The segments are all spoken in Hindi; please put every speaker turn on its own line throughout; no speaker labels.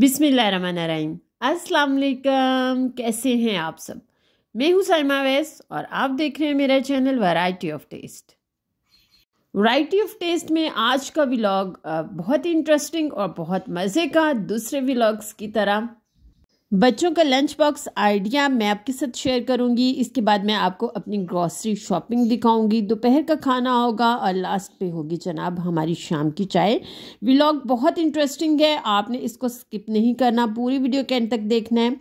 अस्सलाम असलकम कैसे हैं आप सब मैं हूं साइमा वैस और आप देख रहे हैं मेरा channel variety of taste variety of taste में आज का व्लॉग बहुत इंटरेस्टिंग और बहुत मज़े का दूसरे व्लॉग्स की तरह बच्चों का लंच बॉक्स आइडिया मैं आपके साथ शेयर करूंगी इसके बाद मैं आपको अपनी ग्रॉसरी शॉपिंग दिखाऊंगी दोपहर का खाना होगा और लास्ट पे होगी जनाब हमारी शाम की चाय व्लॉग बहुत इंटरेस्टिंग है आपने इसको स्किप नहीं करना पूरी वीडियो के एंड तक देखना है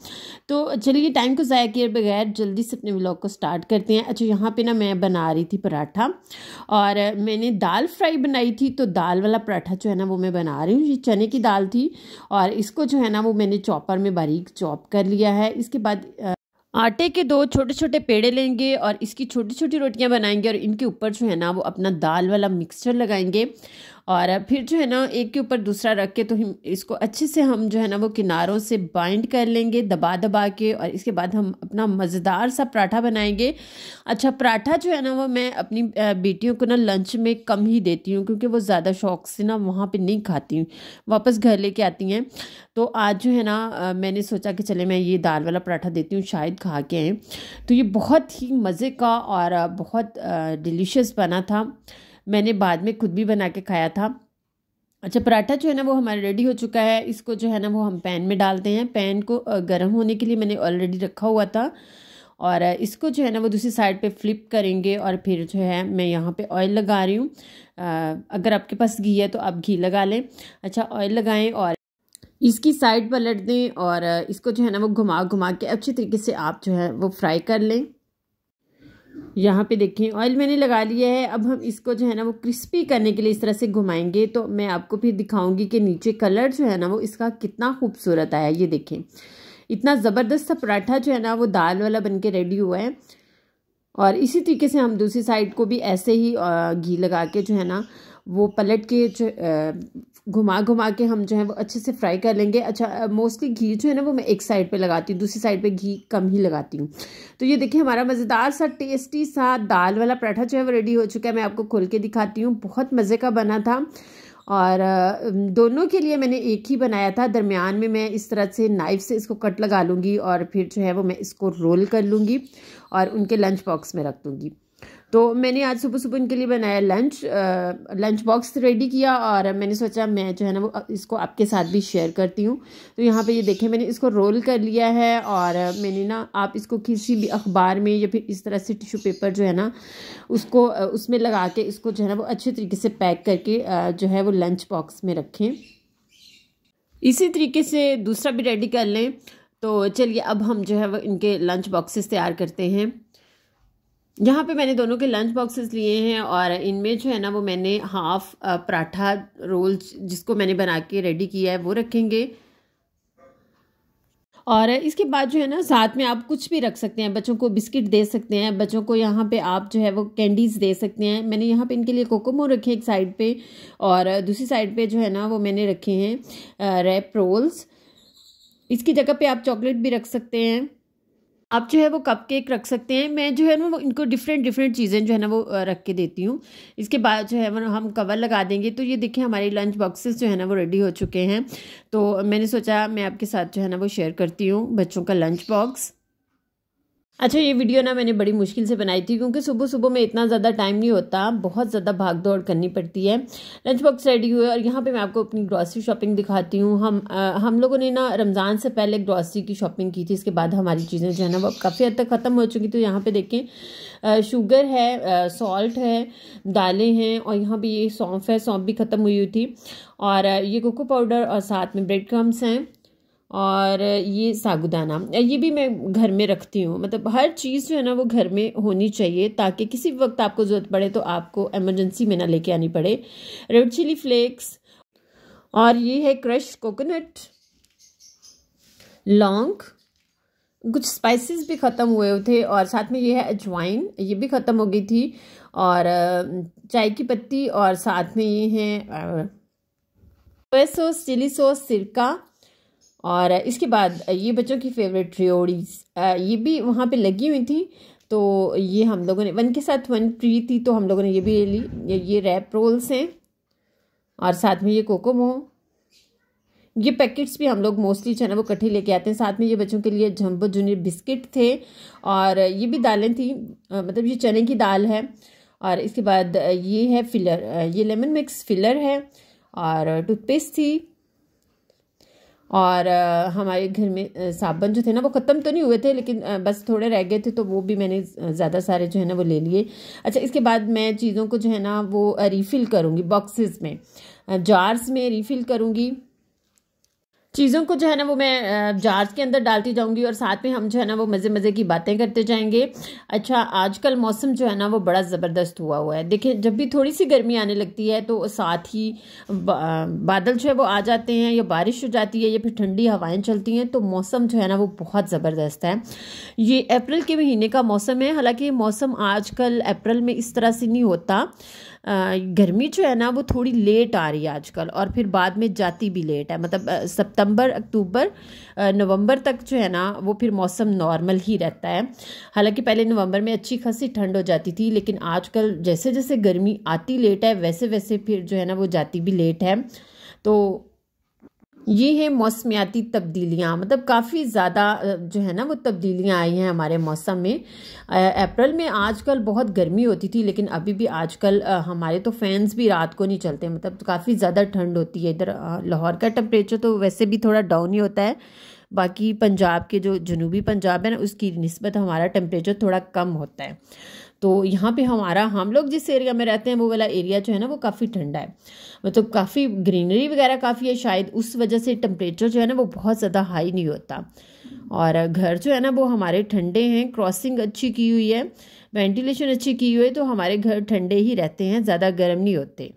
तो चलिए टाइम को ज़ाया किए बगैर जल्दी से अपने ब्लॉग को स्टार्ट करते हैं अच्छा यहाँ पर ना मैं बना रही थी पराठा और मैंने दाल फ्राई बनाई थी तो दाल वाला पराठा जो है ना वो मैं बना रही हूँ ये चने की दाल थी और इसको जो है ना वो मैंने चॉपर में बारीक चॉप कर लिया है इसके बाद आटे के दो छोटे छोटे पेड़े लेंगे और इसकी छोटी छोटी रोटियां बनाएंगे और इनके ऊपर जो है ना वो अपना दाल वाला मिक्सचर लगाएंगे और फिर जो है ना एक के ऊपर दूसरा रख के तो इसको अच्छे से हम जो है ना वो किनारों से बाइंड कर लेंगे दबा दबा के और इसके बाद हम अपना मज़ेदार सा पराठा बनाएंगे अच्छा पराठा जो है ना वो मैं अपनी बेटियों को ना लंच में कम ही देती हूँ क्योंकि वो ज़्यादा शौक से ना वहाँ पर नहीं खाती हूँ वापस घर लेके आती हैं तो आज जो है ना मैंने सोचा कि चले मैं ये दाल वाला पराठा देती हूँ शायद खा के आएँ तो ये बहुत ही मज़े का और बहुत डिलीशियस बना था मैंने बाद में खुद भी बना के खाया था अच्छा पराठा जो है ना वो हमारा रेडी हो चुका है इसको जो है ना वो हम पैन में डालते हैं पैन को गर्म होने के लिए मैंने ऑलरेडी रखा हुआ था और इसको जो है ना वो दूसरी साइड पे फ्लिप करेंगे और फिर जो है मैं यहाँ पे ऑयल लगा रही हूँ अगर आपके पास घी है तो आप घी लगा लें अच्छा ऑयल लगाएं और इसकी साइड पलट दें और इसको जो है ना वो घुमा घुमा के अच्छे तरीके से आप जो है वो फ्राई कर लें यहाँ पे देखें ऑयल मैंने लगा लिया है अब हम इसको जो है ना वो क्रिस्पी करने के लिए इस तरह से घुमाएंगे तो मैं आपको फिर दिखाऊंगी कि नीचे कलर जो है ना वो इसका कितना खूबसूरत आया ये देखें इतना ज़बरदस्त सा पराठा जो है ना वो दाल वाला बन के रेडी हुआ है और इसी तरीके से हम दूसरी साइड को भी ऐसे ही घी लगा के जो है ना वो पलट के जो घुमा घुमा के हम जो है वो अच्छे से फ्राई कर लेंगे अच्छा मोस्टली घी जो है ना वो मैं एक साइड पे लगाती हूँ दूसरी साइड पे घी कम ही लगाती हूँ तो ये देखिए हमारा मज़ेदार सा टेस्टी सा दाल वाला पराठा जो है वो रेडी हो चुका है मैं आपको खोल के दिखाती हूँ बहुत मज़े का बना था और दोनों के लिए मैंने एक ही बनाया था दरमियान में मैं इस तरह से नाइफ से इसको कट लगा लूँगी और फिर जो है वो मैं इसको रोल कर लूँगी और उनके लंच बॉक्स में रख दूँगी तो मैंने आज सुबह सुबह इनके लिए बनाया लंच लंच बॉक्स रेडी किया और मैंने सोचा मैं जो है ना वो इसको आपके साथ भी शेयर करती हूँ तो यहाँ पे ये देखें मैंने इसको रोल कर लिया है और मैंने ना आप इसको किसी भी अखबार में या फिर इस तरह से टिशू पेपर जो है ना उसको उसमें लगा के इसको जो है ना वो अच्छे तरीके से पैक करके जो है वो लंच बॉक्स में रखें इसी तरीके से दूसरा भी रेडी कर लें तो चलिए अब हम जो है वो इनके लंच बॉक्सेस तैयार करते हैं यहाँ पे मैंने दोनों के लंच बॉक्सेस लिए हैं और इनमें जो है ना वो मैंने हाफ पराठा रोल जिसको मैंने बना के रेडी किया है वो रखेंगे और इसके बाद जो है ना साथ में आप कुछ भी रख सकते हैं बच्चों को बिस्किट दे सकते हैं बच्चों को यहाँ पे आप जो है वो कैंडीज़ दे सकते हैं मैंने यहाँ पे इनके लिए कोकोमो रखे एक साइड पे और दूसरी साइड पे जो है ना वो मैंने रखे हैं रैप रोल्स इसकी जगह पे आप चॉकलेट भी रख सकते हैं आप जो है वो कप केक रख सकते हैं मैं जो है ना वो इनको डिफरेंट डिफरेंट चीज़ें जो है ना वो रख के देती हूँ इसके बाद जो है वो हम कवर लगा देंगे तो ये देखिए हमारे लंच बॉक्सेस जो है ना वो रेडी हो चुके हैं तो मैंने सोचा मैं आपके साथ जो है ना वो शेयर करती हूँ बच्चों का लंच बॉक्स अच्छा ये वीडियो ना मैंने बड़ी मुश्किल से बनाई थी क्योंकि सुबह सुबह में इतना ज़्यादा टाइम नहीं होता बहुत ज़्यादा भाग दौड़ करनी पड़ती है लंच बॉक्स रेडी हुए और यहाँ पे मैं आपको अपनी ग्रॉसरी शॉपिंग दिखाती हूँ हम आ, हम लोगों ने ना रमज़ान से पहले ग्रॉसरी की शॉपिंग की थी इसके बाद हमारी चीज़ें जो है ना वो काफ़ी हद तक ख़त्म हो चुकी तो यहाँ पर देखें शुगर है सॉल्ट है दालें हैं और यहाँ पर ये सौंफ है सौंफ भी ख़त्म हुई हुई थी और ये कोको पाउडर और साथ में ब्रेड क्रम्स हैं और ये सागुदाना ये भी मैं घर में रखती हूँ मतलब हर चीज़ जो है ना वो घर में होनी चाहिए ताकि किसी भी वक्त आपको ज़रूरत पड़े तो आपको एमरजेंसी में ना लेके आनी पड़े रेड चिली फ्लेक्स और ये है क्रश कोकोनट लौंग कुछ स्पाइसेस भी ख़त्म हुए थे और साथ में ये है अजवाइन ये भी ख़त्म हो गई थी और चाय की पत्ती और साथ में ये है सोया सॉस चिली सॉस सिरका और इसके बाद ये बच्चों की फेवरेट थ्रियोरीज ये भी वहाँ पे लगी हुई थी तो ये हम लोगों ने वन के साथ वन प्री थी तो हम लोगों ने ये भी ले ली ये, ये रैप रोल्स हैं और साथ में ये कोकोमो ये पैकेट्स भी हम लोग मोस्टली जो है ना वो कट्ठे लेके आते हैं साथ में ये बच्चों के लिए जम्बो जूनियर बिस्किट थे और ये भी दालें थी मतलब ये चने की दाल है और इसके बाद ये है फिलर ये लेमन मिक्स फिलर है और टूथपेस्ट थी और हमारे घर में साबन जो थे ना वो ख़त्म तो नहीं हुए थे लेकिन बस थोड़े रह गए थे तो वो भी मैंने ज़्यादा सारे जो है ना वो ले लिए अच्छा इसके बाद मैं चीज़ों को जो है ना वो रिफ़िल करूँगी बॉक्सेस में जार्स में रिफ़िल करूँगी चीज़ों को जो है ना वो मैं जार्स के अंदर डालती जाऊंगी और साथ में हम जो है ना वो मज़े मज़े की बातें करते जाएंगे अच्छा आजकल मौसम जो है ना वो बड़ा ज़बरदस्त हुआ हुआ है देखिए जब भी थोड़ी सी गर्मी आने लगती है तो साथ ही बादल जो है वो आ जाते हैं या बारिश हो जाती है या फिर ठंडी हवाएँ चलती हैं तो मौसम जो है ना वो बहुत ज़बरदस्त है ये अप्रैल के महीने का मौसम है हालाँकि मौसम आजकल अप्रैल में इस तरह से नहीं होता गर्मी जो है ना वो थोड़ी लेट आ रही है आजकल और फिर बाद में जाती भी लेट है मतलब सितंबर अक्टूबर नवंबर तक जो है ना वो फिर मौसम नॉर्मल ही रहता है हालांकि पहले नवंबर में अच्छी खासी ठंड हो जाती थी लेकिन आजकल जैसे जैसे गर्मी आती लेट है वैसे वैसे फिर जो है ना वो जाती भी लेट है तो ये है मौसमियाती तब्दीलियाँ मतलब काफ़ी ज़्यादा जो है ना वो तब्दीलियाँ आई हैं हमारे मौसम में अप्रैल में आजकल बहुत गर्मी होती थी लेकिन अभी भी आजकल हमारे तो फैंस भी रात को नहीं चलते मतलब तो काफ़ी ज़्यादा ठंड होती है इधर लाहौर का टेम्परेचर तो वैसे भी थोड़ा डाउन ही होता है बाकी पंजाब के जो जनूबी पंजाब है ना उसकी नस्बत हमारा टेम्परेचर थोड़ा कम होता है तो यहाँ पे हमारा हम लोग जिस एरिया में रहते हैं वो वाला एरिया जो है ना वो काफ़ी ठंडा है मतलब तो काफ़ी ग्रीनरी वगैरह काफ़ी है शायद उस वजह से टम्परेचर जो है ना वो बहुत ज़्यादा हाई नहीं होता और घर जो है ना वो हमारे ठंडे हैं क्रॉसिंग अच्छी की हुई है वेंटिलेशन अच्छी की हुई है तो हमारे घर ठंडे ही रहते हैं ज़्यादा गर्म नहीं होते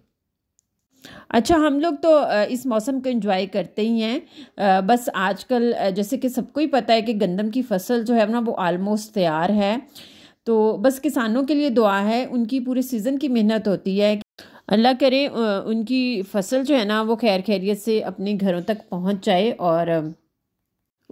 अच्छा हम लोग तो इस मौसम को एंजॉय करते ही हैं बस आजकल जैसे कि सबको ही पता है कि गंदम की फसल जो है ना वो आलमोस्ट तैयार है तो बस किसानों के लिए दुआ है उनकी पूरे सीज़न की मेहनत होती है अल्लाह करे उनकी फसल जो है ना वो खैर खैरियत से अपने घरों तक पहुंच जाए और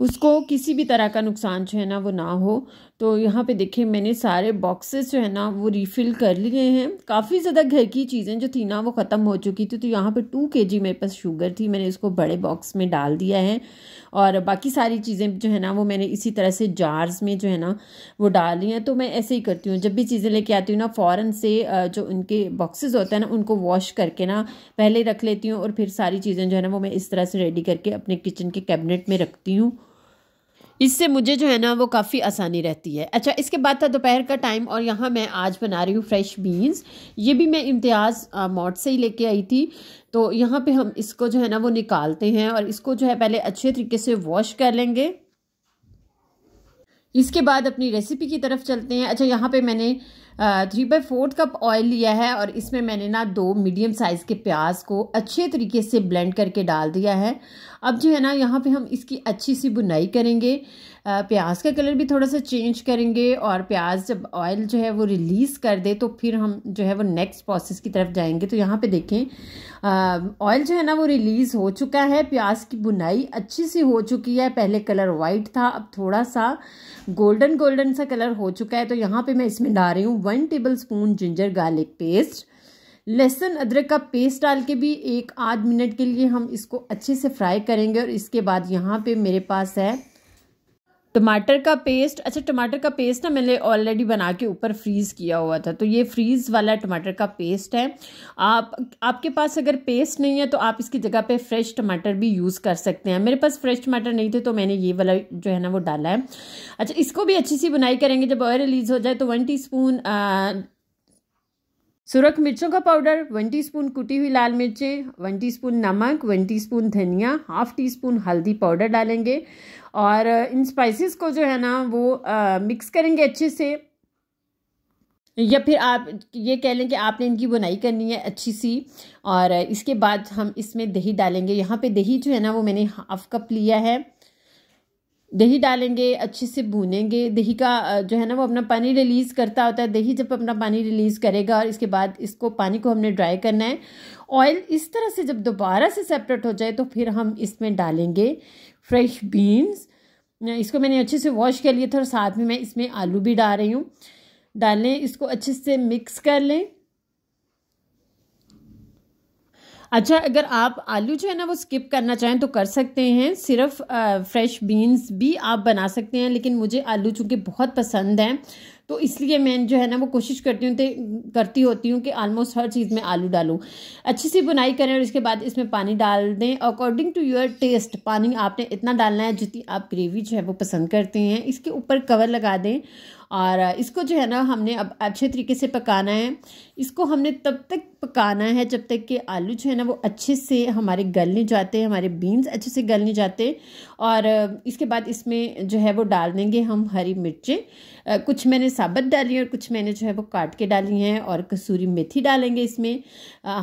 उसको किसी भी तरह का नुकसान जो है ना वो ना हो तो यहाँ पे देखिए मैंने सारे बॉक्सेस जो है ना वो रिफ़िल कर लिए हैं काफ़ी ज़्यादा घर की चीज़ें जो थी ना वो ख़त्म हो चुकी थी तो यहाँ पे टू के जी मेरे पास शुगर थी मैंने इसको बड़े बॉक्स में डाल दिया है और बाकी सारी चीज़ें जो है ना वो मैंने इसी तरह से जार्स में जो है ना वो डाल ली हैं तो मैं ऐसे ही करती हूँ जब भी चीज़ें लेके आती हूँ ना फ़ौरन से जो उनके बॉक्सेज होते हैं ना उनको वॉश करके ना पहले रख लेती हूँ और फिर सारी चीज़ें जो है ना वो मैं इस तरह से रेडी करके अपने किचन के कैबिनेट में रखती हूँ इससे मुझे जो है ना वो काफ़ी आसानी रहती है अच्छा इसके बाद था दोपहर का टाइम और यहाँ मैं आज बना रही हूँ फ्रेश बीन्स ये भी मैं इम्तियाज़ मॉड से ही लेके आई थी तो यहाँ पे हम इसको जो है ना वो निकालते हैं और इसको जो है पहले अच्छे तरीके से वॉश कर लेंगे इसके बाद अपनी रेसिपी की तरफ चलते हैं अच्छा यहाँ पर मैंने three by fourth cup oil लिया है और इसमें मैंने ना दो मीडियम साइज़ के प्याज को अच्छे तरीके से ब्लेंड करके डाल दिया है अब जो है ना यहाँ पे हम इसकी अच्छी सी बुनाई करेंगे प्याज का कलर भी थोड़ा सा चेंज करेंगे और प्याज जब ऑयल जो है वो रिलीज़ कर दे तो फिर हम जो है वो नेक्स्ट प्रोसेस की तरफ जाएंगे तो यहाँ पे देखें ऑयल जो है ना वो रिलीज़ हो चुका है प्याज की बुनाई अच्छी सी हो चुकी है पहले कलर वाइट था अब थोड़ा सा गोल्डन गोल्डन सा कलर हो चुका है तो यहाँ पर मैं इसमें डाल रही हूँ one tablespoon ginger garlic paste लहसुन अदरक का पेस्ट डाल के भी एक आध मिनट के लिए हम इसको अच्छे से फ्राई करेंगे और इसके बाद यहाँ पे मेरे पास है टमाटर का पेस्ट अच्छा टमाटर का पेस्ट ना मैंने ऑलरेडी बना के ऊपर फ्रीज़ किया हुआ था तो ये फ्रीज़ वाला टमाटर का पेस्ट है आप आपके पास अगर पेस्ट नहीं है तो आप इसकी जगह पे फ्रेश टमाटर भी यूज़ कर सकते हैं मेरे पास फ्रेश टमाटर नहीं थे तो मैंने ये वाला जो है ना वो डाला है अच्छा इसको भी अच्छी सी बुनाई करेंगे जब ऑयल रिलीज़ हो जाए तो वन टी स्पून सुरख मिर्चों का पाउडर वन टीस्पून कुटी हुई लाल मिर्चें वन टीस्पून नमक वन टीस्पून धनिया हाफ टी स्पून हल्दी पाउडर डालेंगे और इन स्पाइसेस को जो है ना वो आ, मिक्स करेंगे अच्छे से या फिर आप ये कह लें कि आपने इनकी बुनाई करनी है अच्छी सी और इसके बाद हम इसमें दही डालेंगे यहाँ पे दही जो है ना वो मैंने हाफ कप लिया है दही डालेंगे अच्छे से भूनेंगे दही का जो है ना वो अपना पानी रिलीज़ करता होता है दही जब अपना पानी रिलीज़ करेगा और इसके बाद इसको पानी को हमने ड्राई करना है ऑयल इस तरह से जब दोबारा से सेपरेट हो जाए तो फिर हम इसमें डालेंगे फ्रेश बीन्स इसको मैंने अच्छे से वॉश कर लिया था और साथ में मैं इसमें आलू भी डाल रही हूँ डालें इसको अच्छे से मिक्स कर लें अच्छा अगर आप आलू जो है ना वो स्किप करना चाहें तो कर सकते हैं सिर्फ फ्रेश बीन्स भी आप बना सकते हैं लेकिन मुझे आलू चूँकि बहुत पसंद हैं तो इसलिए मैं जो है ना वो कोशिश करती हूँ करती होती हूँ कि आलमोस्ट हर चीज़ में आलू डालूँ अच्छी सी बुनाई करें और इसके बाद इसमें पानी डाल दें अकॉर्डिंग टू योर टेस्ट पानी आपने इतना डालना है जितनी आप ग्रेवी जो है वो पसंद करते हैं इसके ऊपर कवर लगा दें और इसको जो है ना हमने अब अच्छे तरीके से पकाना है इसको हमने तब तक पकाना है जब तक कि आलू जो है ना वो अच्छे से हमारे गल नहीं जाते हमारे बीन्स अच्छे से गल नहीं जाते और इसके बाद इसमें जो है वो डाल देंगे हम हरी मिर्चें कुछ मैंने साबत डाली और कुछ मैंने जो है वो काट के डाली हैं और कसूरी मेथी डालेंगे इसमें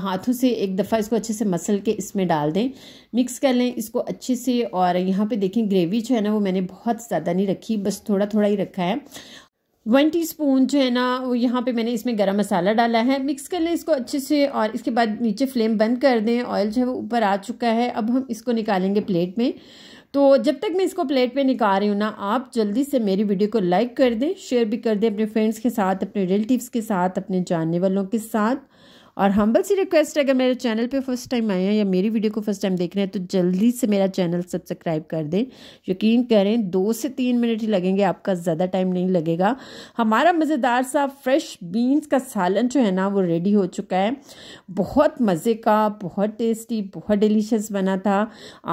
हाथों से एक दफ़ा इसको अच्छे से मसल के इसमें डाल दें मिक्स कर लें इसको अच्छे से और यहाँ पे देखें ग्रेवी जो है ना वो मैंने बहुत ज़्यादा नहीं रखी बस थोड़ा थोड़ा ही रखा है वन टीस्पून जो है ना वो यहाँ पे मैंने इसमें गरम मसाला डाला है मिक्स कर लें इसको अच्छे से और इसके बाद नीचे फ्लेम बंद कर दें ऑयल जो है वो ऊपर आ चुका है अब हम इसको निकालेंगे प्लेट में तो जब तक मैं इसको प्लेट में निकाल रही हूँ ना आप जल्दी से मेरी वीडियो को लाइक कर दें शेयर भी कर दें अपने फ्रेंड्स के साथ अपने रिलेटिव्स के साथ अपने जानने वालों के साथ और हम्बल सी रिक्वेस्ट है अगर मेरे चैनल पे फर्स्ट टाइम आए हैं या मेरी वीडियो को फर्स्ट टाइम देख रहे हैं तो जल्दी से मेरा चैनल सब्सक्राइब कर दें यकीन करें दो से तीन मिनट ही लगेंगे आपका ज़्यादा टाइम नहीं लगेगा हमारा मज़ेदार सा फ्रेश बीन्स का सालन जो है ना वो रेडी हो चुका है बहुत मज़े का बहुत टेस्टी बहुत डिलीशियस बना था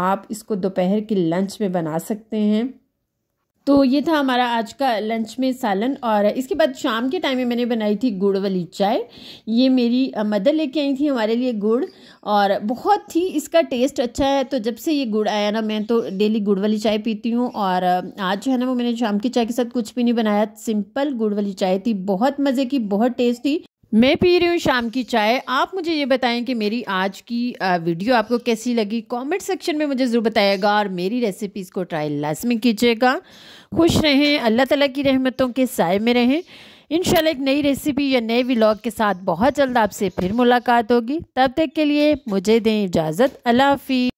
आप इसको दोपहर के लंच में बना सकते हैं तो ये था हमारा आज का लंच में सालन और इसके बाद शाम के टाइम में मैंने बनाई थी गुड़ वाली चाय ये मेरी मदर लेके आई थी हमारे लिए गुड़ और बहुत ही इसका टेस्ट अच्छा है तो जब से ये गुड़ आया ना मैं तो डेली गुड़ वाली चाय पीती हूँ और आज जो है ना वो मैंने शाम की चाय के साथ कुछ भी नहीं बनाया सिंपल गुड़ वाली चाय थी बहुत मज़े की बहुत टेस्ट थी मैं पी रही हूँ शाम की चाय आप मुझे ये बताएं कि मेरी आज की वीडियो आपको कैसी लगी कमेंट सेक्शन में मुझे ज़रूर बताइएगा और मेरी रेसिपीज़ को ट्राई लाजमी कीजिएगा खुश रहें अल्लाह ताला की रहमतों के साय में रहें इन एक नई रेसिपी या नए व्लॉग के साथ बहुत जल्द आपसे फिर मुलाकात होगी तब तक के लिए मुझे दें इजाज़त अल्लाह हाफि